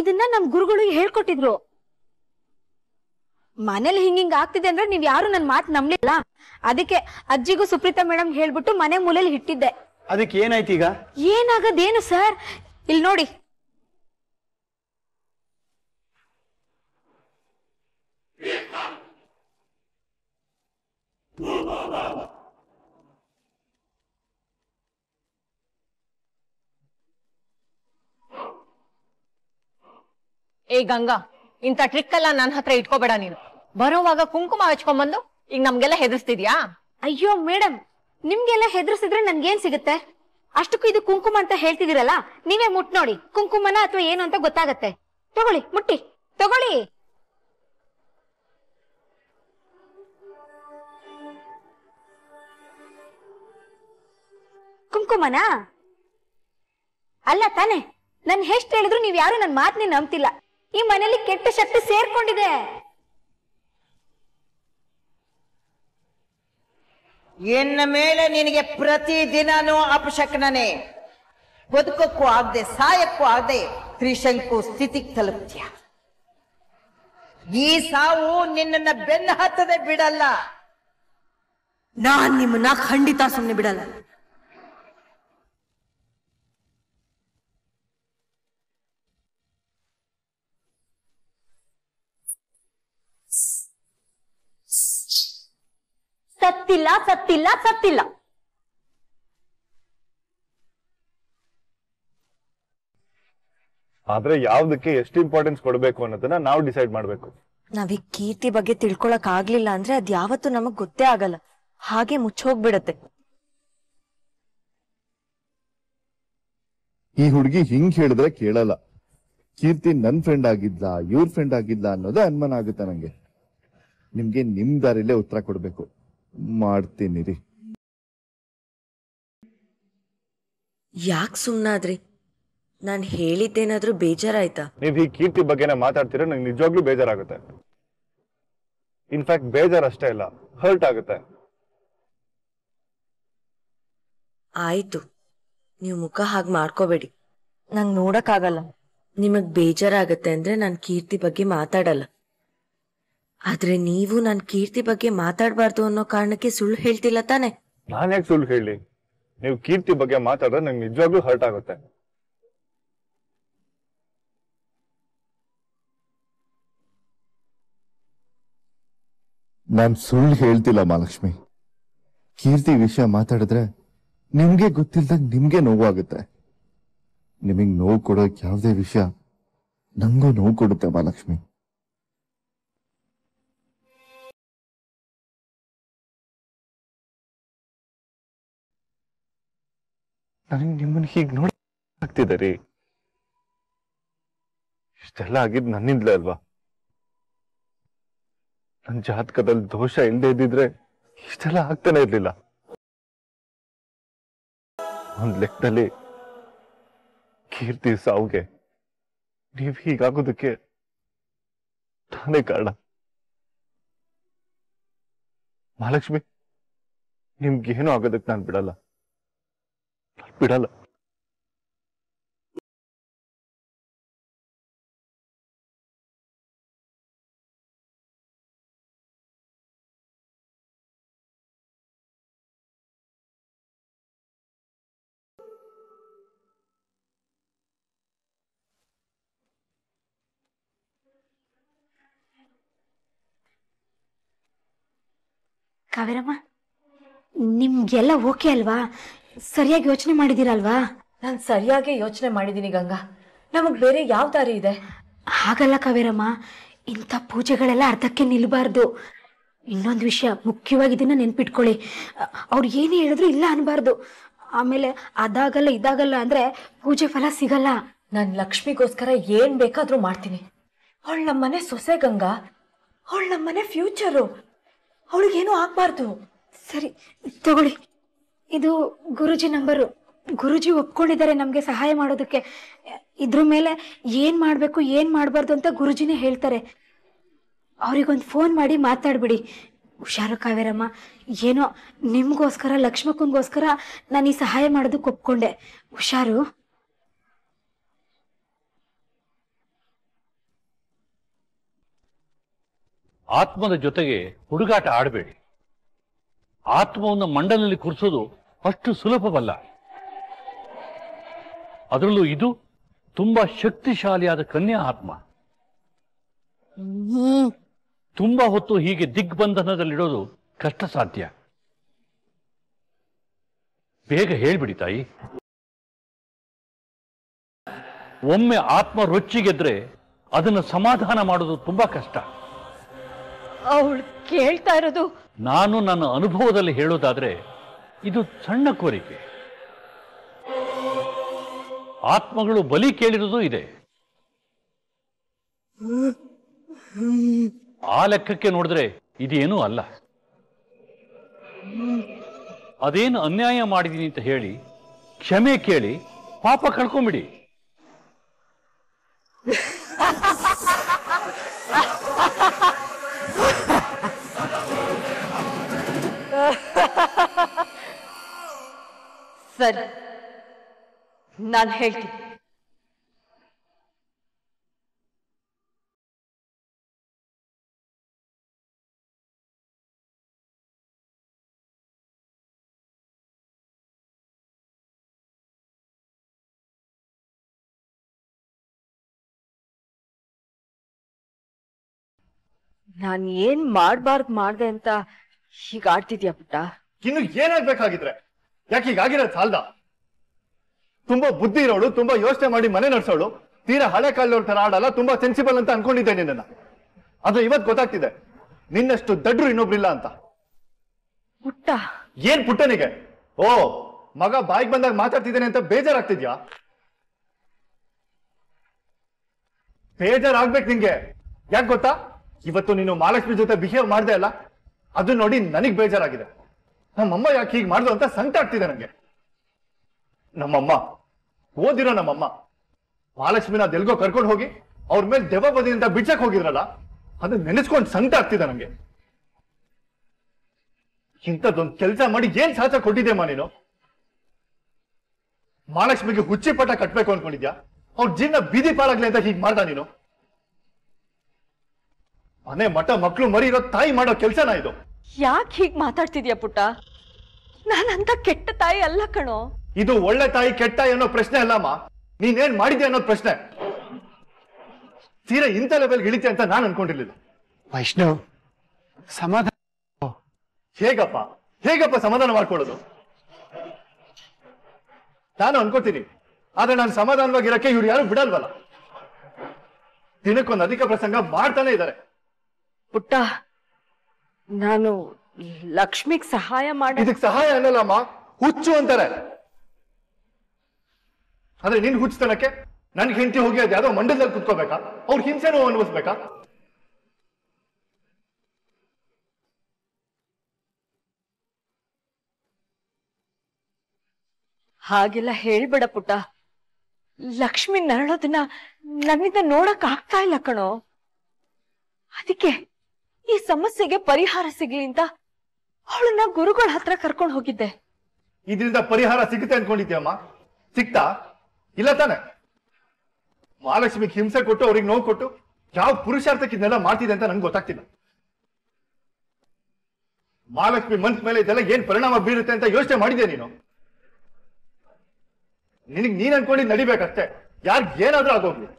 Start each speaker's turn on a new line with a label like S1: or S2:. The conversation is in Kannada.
S1: ಇದನ್ನ ನಮ್ ಗುರುಗಳು ಹೇಳ್ಕೊಟ್ಟಿದ್ರು ಮನೇಲಿ ಹಿಂಗಿಂಗ್ ಆಗ್ತಿದೆ ಅಂದ್ರೆ ನೀವ್ ಯಾರು ನನ್ ಮಾತು ನಂಬಲಿಲ್ಲ ಅದಕ್ಕೆ ಅಜ್ಜಿಗೂ ಸುಪ್ರೀತಾ ಮೇಡಮ್ ಹೇಳ್ಬಿಟ್ಟು ಮನೆ ಮೂಲೆಯಲ್ಲಿ ಇಟ್ಟಿದ್ದೆ
S2: ಅದಕ್ಕೆ ಏನಾಯ್ತು ಈಗ
S1: ಏನಾಗದೇನು ಸರ್ ಇಲ್ಲಿ ನೋಡಿ ಏ ಗಂಗಾ ಇಂತ ಟ್ರಿಕ್ ಎಲ್ಲ ನನ್ನ ಹತ್ರ ಇಟ್ಕೋಬೇಡ ನೀನು ಬರೋವಾಗ ಕುಂಕುಮ ಹಚ್ಕೊಂಡ್ಬಂದು ಈಗ ನಮ್ಗೆಲ್ಲ ಹೆದರ್ಸ್ತಿದ್ಯಾ ಅಯ್ಯೋ ಮೇಡಮ್ ನಿಮ್ಗೆಲ್ಲ ಹೆದರ್ಸಿದ್ರೆ ನನ್ಗೇನ್ ಸಿಗುತ್ತೆ ಅಷ್ಟಕ್ಕೂ ಇದು ಕುಂಕುಮ ಅಂತ ಹೇಳ್ತಿದಿರಲ್ಲ ನೀವೇ ಮುಟ್ ನೋಡಿ ಕುಂಕುಮನ ಅಥವಾ ಏನು ಅಂತ ಗೊತ್ತಾಗತ್ತೆ ತಗೊಳ್ಳಿ ಮುಟ್ಟಿ ತಗೊಳ್ಳಿ ಕುಂಕುಮನಾ ಅಲ್ಲ ತಾನೆ ನನ್ ಹೆಸ್ಟ್ ಹೇಳಿದ್ರು ನೀವ್ ಯಾರು ನನ್ ಮಾತ್ನೇ ನಂಬ್ತಿಲ್ಲ ಈ ಮನೆಯಲ್ಲಿ ಕೆಟ್ಟ ಶಕ್ತಿ ಸೇರ್ಕೊಂಡಿದೆ ಎನ್ನ ಮೇಲೆ ನಿನಗೆ ಪ್ರತಿ ದಿನಾನೂ ಅಪಶಕನೇ ಬದುಕಕ್ಕೂ ಆಗದೆ ಸಾಯಕ್ಕೂ ಆಗದೆ ತ್ರಿಶಂಕು ಸ್ಥಿತಿಗೆ ತಲುಪ್ತೀಯ ಈ ಸಾವು ನಿನ್ನ ಬೆನ್ನ ಹತ್ತದೆ ಬಿಡಲ್ಲ ನಾನ್ ನಿಮ್ಮನ್ನ ಖಂಡಿತ ಸುಮ್ಮನೆ ಬಿಡಲ್ಲ ಸತ್ತಿಲ್ಲ ಸತ್ತಿಲ್ಲ ಸತ್ತಿಲ್ಲ
S3: ಆದ್ರೆ ಯಾವ್ದಕ್ಕೆ ಎಷ್ಟು ಇಂಪಾರ್ಟೆನ್ಸ್ ಕೊಡಬೇಕು ಅನ್ನೋದನ್ನ ನಾವು ಡಿಸೈಡ್ ಮಾಡ್ಬೇಕು
S1: ನಾವ್ ಈ ಕೀರ್ತಿ ಬಗ್ಗೆ ತಿಳ್ಕೊಳಕ್ ಆಗ್ಲಿಲ್ಲ ಅಂದ್ರೆ ಅದ್ ಯಾವತ್ತೂ ನಮಗ್ ಗೊತ್ತೇ ಆಗಲ್ಲ ಹಾಗೆ ಮುಚ್ಚೋಗ್ಬಿಡತ್ತೆ
S3: ಈ ಹುಡುಗಿ ಹಿಂಗ್ ಹೇಳಿದ್ರೆ ಕೇಳಲ್ಲ ಕೀರ್ತಿ ನನ್ ಫ್ರೆಂಡ್ ಆಗಿದ್ಲ ಇವ್ರ ಫ್ರೆಂಡ್ ಆಗಿದ್ಲ ಅನ್ನೋದೇ ಅನ್ಮಾನ ಆಗುತ್ತೆ ನಂಗೆ ನಿಮ್ಗೆ ನಿಮ್ ದಾರಿಲೇ ಉತ್ತರ ಕೊಡ್ಬೇಕು ಮಾಡ್ತೀನಿ ರೀ
S1: ಯಾಕೆ ಸುಮ್ನಾದ್ರಿ ನಾನು ಹೇಳಿದ್ದೇನಾದ್ರೂ ಬೇಜಾರಾಯ್ತಾ
S3: ನೀವು ಈ ಕೀರ್ತಿ ಬಗ್ಗೆ ಮಾತಾಡ್ತೀರ ನಂಗೆ ನಿಜವಾಗ್ಲೂ ಬೇಜಾರಾಗುತ್ತೆ ಇನ್ಫ್ಯಾಕ್ಟ್ ಬೇಜಾರ್ ಅಷ್ಟೇ ಇಲ್ಲ ಹರ್ಟ್ ಆಗುತ್ತೆ
S1: ಆಯ್ತು ನೀವು ಮುಖ ಹಾಗೆ ಮಾಡ್ಕೋಬೇಡಿ ನಂಗೆ ನೋಡಕ್ಕಾಗಲ್ಲ ನಿಮಗ್ ಬೇಜಾರಾಗತ್ತೆ ಅಂದ್ರೆ ನಾನು ಕೀರ್ತಿ ಬಗ್ಗೆ ಮಾತಾಡಲ್ಲ ಆದ್ರೆ ನೀವು ನನ್ ಕೀರ್ತಿ ಬಗ್ಗೆ ಮಾತಾಡಬಾರ್ದು ಅನ್ನೋ ಕಾರಣಕ್ಕೆ ಸುಳ್ಳು ಹೇಳ್ತಿಲ್ಲ ತಾನೆ
S3: ನಾನು ಯಾಕೆ ಸುಳ್ಳು ಹೇಳಿ ನೀವು ಕೀರ್ತಿ ಬಗ್ಗೆ ಮಾತಾಡ್ರೆ ನಂಗೆ ನಿಜವಾಗ್ಲೂ ಹರ್ಟ್ ಆಗುತ್ತೆ ನಾನು ಸುಳ್ಳು ಹೇಳ್ತಿಲ್ಲ ಮಹಾಲಕ್ಷ್ಮಿ ಕೀರ್ತಿ ವಿಷಯ ಮಾತಾಡಿದ್ರೆ ನಿಮ್ಗೆ ಗೊತ್ತಿಲ್ಲದ ನಿಮ್ಗೆ ನೋವಾಗುತ್ತೆ ನಿಮಗ್ ನೋವು ಕೊಡೋಕ್ ಯಾವುದೇ ವಿಷಯ ನಂಗೂ ನೋವು ಕೊಡುತ್ತೆ ಮಹಾಲಕ್ಷ್ಮಿ ನನಗೆ ನಿಮ್ಮನ್ನ ಹೀಗ್ ನೋಡಿ ಇಷ್ಟೆಲ್ಲ ಆಗಿದ್ ನನ್ನಿಂದಲೇ ಅಲ್ವಾ ನನ್ ಜಾತಕದಲ್ಲಿ ದೋಷ ಇಲ್ಲದೆ ಇದ್ದಿದ್ರೆ ಇಷ್ಟೆಲ್ಲ ಆಗ್ತಾನೆ ಇರ್ಲಿಲ್ಲ ಒಂದ್ ಲೆಕ್ಕದಲ್ಲಿ ಕೀರ್ತಿ ಸಾವುಗೆ ನೀವ್ ಹೀಗಾಗೋದಕ್ಕೆ ತಾನೇ ಕಾರಣ ಮಹಾಲಕ್ಷ್ಮಿ ನಿಮ್ಗೆ ಏನು ಆಗೋದಕ್ಕೆ ನಾನು ಬಿಡಲ್ಲ ಬಿಡಲ್ಲ
S1: ಕಾವೇರಮ್ಮ ನಿಮ್ಗೆಲ್ಲ ಓಕೆ ಅಲ್ವಾ ಸರಿಯಾಗಿ ಯೋಚನೆ ಮಾಡಿದ್ದೀರಲ್ವಾ ನಾನು ಸರಿಯಾಗಿ ಯೋಚನೆ ಮಾಡಿದ್ದೀನಿ ಗಂಗಾ ನಮಗೆ ಬೇರೆ ಯಾವ ದಾರಿ ಇದೆ ಹಾಗಲ್ಲ ಕವೇರಮ್ಮ ಇಂಥ ಪೂಜೆಗಳೆಲ್ಲ ಅರ್ಧಕ್ಕೆ ನಿಲ್ಬಾರ್ದು ಇನ್ನೊಂದು ವಿಷಯ ಮುಖ್ಯವಾಗಿ ಇದನ್ನ ನೆನ್ಪಿಟ್ಕೊಳ್ಳಿ ಅವ್ರು ಏನೇ ಹೇಳಿದ್ರು ಇಲ್ಲ ಅನ್ಬಾರ್ದು ಆಮೇಲೆ ಅದಾಗಲ್ಲ ಇದಾಗಲ್ಲ ಅಂದ್ರೆ ಪೂಜೆ ಫಲ ಸಿಗಲ್ಲ ನಾನು ಲಕ್ಷ್ಮಿಗೋಸ್ಕರ ಏನ್ ಬೇಕಾದ್ರೂ ಮಾಡ್ತೀನಿ ಅವಳು ನಮ್ಮನೆ ಸೊಸೆ ಗಂಗಾ ಅವಳು ನಮ್ಮನೆ ಫ್ಯೂಚರು ಅವಳಿಗೇನು ಆಗ್ಬಾರ್ದು ಸರಿ ತಗೊಳ್ಳಿ ಇದು ಗುರುಜಿ ನಂಬರು ಗುರುಜಿ ಒಪ್ಕೊಂಡಿದ್ದಾರೆ ನಮಗೆ ಸಹಾಯ ಮಾಡೋದಕ್ಕೆ ಇದ್ರ ಮೇಲೆ ಏನ್ ಮಾಡಬೇಕು ಏನ್ ಮಾಡಬಾರ್ದು ಅಂತ ಗುರುಜಿನೇ ಹೇಳ್ತಾರೆ ಅವ್ರಿಗೊಂದು ಫೋನ್ ಮಾಡಿ ಮಾತಾಡ್ಬಿಡಿ ಹುಷಾರು ಕಾವೇರಮ್ಮ ಏನೋ ನಿಮ್ಗೋಸ್ಕರ ಲಕ್ಷ್ಮಕ್ಕನಿಗೋಸ್ಕರ ನಾನು ಈ ಸಹಾಯ ಮಾಡೋದಕ್ಕೆ ಒಪ್ಕೊಂಡೆ ಹುಷಾರು
S2: ಆತ್ಮದ ಜೊತೆಗೆ ಹುಡುಗಾಟ ಆಡಬೇಡಿ ಆತ್ಮವನ್ನು ಮಂಡಲಲ್ಲಿ ಕುರಿಸೋದು ಅಷ್ಟು ಸುಲಭವಲ್ಲ ಅದರಲ್ಲೂ ಇದು ತುಂಬಾ ಶಕ್ತಿಶಾಲಿಯಾದ ಕನ್ಯಾ ಆತ್ಮ ತುಂಬಾ ಹೊತ್ತು ಹೀಗೆ ದಿಗ್ಬಂಧನದಲ್ಲಿಡೋದು ಕಷ್ಟ ಸಾಧ್ಯ ಬೇಗ ಹೇಳ್ಬಿಡಿ ತಾಯಿ ಒಮ್ಮೆ ಆತ್ಮ ರೊಚ್ಚಿಗೆದ್ರೆ ಅದನ್ನು ಸಮಾಧಾನ ಮಾಡೋದು ತುಂಬಾ ಕಷ್ಟ
S1: ಅವಳು ಕೇಳ್ತಾ ಇರೋದು
S2: ನಾನು ನನ್ನ ಅನುಭವದಲ್ಲಿ ಹೇಳೋದಾದ್ರೆ ಇದು ಸಣ್ಣ ಕೋರಿಕೆ ಆತ್ಮಗಳು ಬಲಿ ಕೇಳಿರೋದು ಇದೆ ಆ ಲೆಕ್ಕಕ್ಕೆ ನೋಡಿದ್ರೆ ಇದೇನೂ ಅಲ್ಲ ಅದೇನು ಅನ್ಯಾಯ ಮಾಡಿದೀನಿ ಅಂತ ಹೇಳಿ ಕ್ಷಮೆ ಕೇಳಿ ಪಾಪ ಕಳ್ಕೊಂಬಿಡಿ
S1: ಸರಿ ನಾನು ಹೇಳ್ತೀನಿ ನಾನು ಏನ್ ಮಾಡ್ಬಾರ್ದು ಮಾಡ್ದೆ ಅಂತ
S3: ಹೀಗಾಡ್ತಿದ್ಯಾ ಪುಟ್ಟ ಇನ್ನು ಏನಾಗ್ಬೇಕಾಗಿದ್ರೆ ಯಾಕೆ ಹೀಗಾಗಿರೋದು ಸಾಲ್ದ ತುಂಬಾ ಬುದ್ಧಿ ಇರೋಳು ತುಂಬಾ ಯೋಚನೆ ಮಾಡಿ ಮನೆ ನಡೆಸೋಳು ತೀರಾ ಹಳೆ ಕಾಲದವ್ರ ತರ ಆಡಲ್ಲ ತುಂಬಾ ಸೆನ್ಸಿಬಲ್ ಅಂತ ಅನ್ಕೊಂಡಿದ್ದೆ ನಿನ್ನ ಅದು ಇವತ್ತು ಗೊತ್ತಾಗ್ತಿದೆ ನಿನ್ನಷ್ಟು ದಡ್ರು ಇನ್ನೊಬ್ರಿಲ್ಲ ಅಂತ ಪುಟ್ಟ ಏನ್ ಪುಟ್ಟನಿಗೆ ಓ ಮಗ ಬಾಯಿಗೆ ಬಂದಾಗ ಮಾತಾಡ್ತಿದ್ದೇನೆ ಅಂತ ಬೇಜಾರಾಗ್ತಿದ್ಯಾ ಬೇಜಾರಾಗ್ಬೇಕು ನಿಂಗೆ ಯಾಕೆ ಗೊತ್ತಾ ಇವತ್ತು ನೀನು ಮಹಾಲಕ್ಷ್ಮಿ ಜೊತೆ ಬಿಹೇವ್ ಮಾಡ್ದೆ ಅಲ್ಲ ಅದು ನೋಡಿ ನನಗ್ ಬೇಜಾರಾಗಿದೆ ನಮ್ಮಮ್ಮ ಯಾಕೆ ಹೀಗೆ ಮಾಡಿದ್ರು ಅಂತ ಸಂಕಟ ಆಗ್ತಿದೆ ನನಗೆ ನಮ್ಮಮ್ಮ ಓದಿರೋ ನಮ್ಮಮ್ಮ ಮಹಾಲಕ್ಷ್ಮಿನ ದೆಲ್ಗೋ ಕರ್ಕೊಂಡು ಹೋಗಿ ಅವ್ರ ಮೇಲೆ ದೆವ್ವ ಬದಿಯಿಂದ ಬಿಡ್ಸಕ್ ಹೋಗಿದ್ರಲ್ಲ ಅದನ್ನ ನೆನೆಸ್ಕೊಂಡು ಸಂಕಟ ಆಗ್ತಿದೆ ನನಗೆ ಇಂಥದ್ದೊಂದು ಕೆಲಸ ಮಾಡಿ ಏನ್ ಸಾಹಸ ಮಾ ನೀನು ಮಹಾಲಕ್ಷ್ಮಿಗೆ ಹುಚ್ಚಿ ಪಟ ಕಟ್ಬೇಕು ಅನ್ಕೊಂಡಿದ್ಯಾ ಅವ್ರ ಜೀವನ ಬೀದಿ ಪಾಲಾಗ್ಲಿ ಅಂತ ಹೀಗೆ ಮಾಡ್ದ ನೀನು ಮನೆ ಮಠ ಮಕ್ಕಳು ಮರಿ ಇರೋ ತಾಯಿ ಮಾಡೋ ಕೆಲಸನ ಇದು
S1: ಯಾಕೆ ಹೀಗೆ ಮಾತಾಡ್ತಿದ್ಯಾ ಪುಟ್ಟ ನಾನಂತ ಕೆಟ್ಟ ತಾಯಿ ಅಲ್ಲ ಕಣೋ
S3: ಇದು ಒಳ್ಳೆ ತಾಯಿ ಕೆಟ್ಟ ಅನ್ನೋ ಪ್ರಶ್ನೆ ಅಲ್ಲಮ್ಮ ನೀನೇನ್ ಮಾಡಿದ್ಯಾ ಅನ್ನೋದು ಪ್ರಶ್ನೆ ತೀರಾ ಇಂಥ ಲೆವೆಲ್ ಇಳಿತೆ ಅಂತ ನಾನು ಅನ್ಕೊಂಡಿರ್ಲಿಲ್ಲ ವೈಷ್ಣವ್ ಸಮಾಧಾನ ಹೇಗಪ್ಪ ಹೇಗಪ್ಪ ಸಮಾಧಾನ ಮಾಡ್ಕೊಳ್ಳೋದು ನಾನು ಅನ್ಕೋತೀನಿ ಆದ್ರೆ ನಾನು ಸಮಾಧಾನವಾಗಿರಕ್ಕೆ ಇವ್ರು ಯಾರು ಬಿಡಲ್ವಲ್ಲ ದಿನಕ್ಕೊಂದು ಅಧಿಕ ಪ್ರಸಂಗ ಮಾಡ್ತಾನೆ ಇದ್ದಾರೆ ಪುಟ್ಟ ನಾನು
S1: ಲಕ್ಷ್ಮಿಗ್ ಸಹಾಯ
S3: ಮಾಡ ಇದಕ್ಕೆ ಸಹಾಯ ಅನ್ನಲ್ಲಮ್ಮ ಹುಚ್ಚು ಅಂತಾರೆ ಅಂದ್ರೆ ನಿನ್ ಹುಚ್ಚತನಕ್ಕೆ ನನ್ ಹೆಂಡತಿ ಹೋಗಿ ಅದ ಯಾವ್ದೋ ಮಂಡಲದಲ್ಲಿ ಕುತ್ಕೋಬೇಕಾ ಅವ್ರ ಹಿಂಸೆನೂ ನೋವು ಅನ್ಭವಿಸ್ಬೇಕಾ
S1: ಹಾಗೆಲ್ಲ ಹೇಳ್ಬೇಡ ಪುಟ್ಟ ಲಕ್ಷ್ಮಿ ನರಳೋದನ್ನ ನನ್ನಿಂದ ನೋಡಕ್ ಆಗ್ತಾ ಇಲ್ಲ ಕಣೋ ಅದಕ್ಕೆ ಈ ಸಮಸ್ಯೆಗೆ ಪರಿಹಾರ ಸಿಗ್ಲಿ ಅಂತ ಅವಳನ್ನ ಗುರುಗಳ ಹತ್ರ ಕರ್ಕೊಂಡು ಹೋಗಿದ್ದೆ
S3: ಇದರಿಂದ ಪರಿಹಾರ ಸಿಗುತ್ತೆ ಅನ್ಕೊಂಡಿದ್ಯಮ್ಮ ಸಿಕ್ತಾ ಇಲ್ಲ ತಾನೆ ಮಹಾಲಕ್ಷ್ಮಿಗೆ ಹಿಂಸೆ ಕೊಟ್ಟು ಅವ್ರಿಗೆ ನೋವು ಕೊಟ್ಟು ಯಾವ ಪುರುಷಾರ್ಥಕ್ಕೆ ಇದನ್ನೆಲ್ಲ ಮಾಡ್ತಿದೆ ಅಂತ ನಂಗೆ ಗೊತ್ತಾಗ್ತಿಲ್ಲ ಮಹಾಲಕ್ಷ್ಮಿ ಮನ್ಸ್ ಮೇಲೆ ಇದೆಲ್ಲ ಏನ್ ಪರಿಣಾಮ ಬೀರುತ್ತೆ ಅಂತ ಯೋಚನೆ ಮಾಡಿದೆ ನೀನು ನಿನಗೆ ನೀನ್ ಅನ್ಕೊಂಡು ನಡಿಬೇಕಷ್ಟೇ ಯಾರಿಗೇನಾದ್ರೂ ಆಗೋಗ್ಲಿ